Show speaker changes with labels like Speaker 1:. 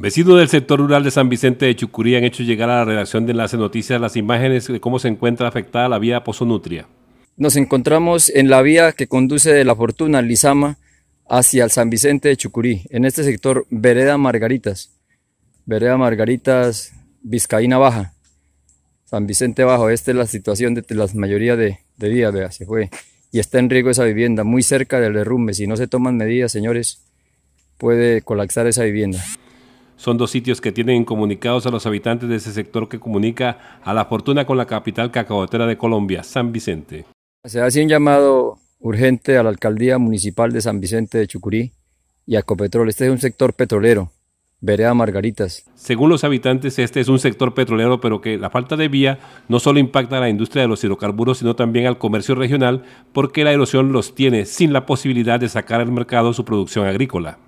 Speaker 1: Vecinos del sector rural de San Vicente de Chucurí han hecho llegar a la redacción de Enlace Noticias las imágenes
Speaker 2: de cómo se encuentra afectada la vía Pozo Nutria. Nos encontramos en la vía que conduce de La Fortuna, Lizama, hacia el San Vicente de Chucurí, en este sector Vereda Margaritas, Vereda Margaritas, Vizcaína Baja, San Vicente Bajo. Esta es la situación de la mayoría de, de días, se fue. Y está en riesgo esa vivienda, muy cerca del derrumbe. Si no se toman medidas, señores, puede colapsar esa vivienda. Son dos sitios que tienen comunicados a los habitantes de ese sector que comunica a la fortuna con la capital cacaotera de Colombia, San Vicente. Se hace un llamado urgente a la alcaldía municipal de San Vicente de Chucurí y a Copetrol. Este es un sector petrolero, Vereda Margaritas.
Speaker 1: Según los habitantes, este es un sector petrolero, pero que la falta de vía no solo impacta a la industria de los hidrocarburos, sino también al comercio regional, porque la erosión los tiene sin la posibilidad de sacar al mercado su producción agrícola.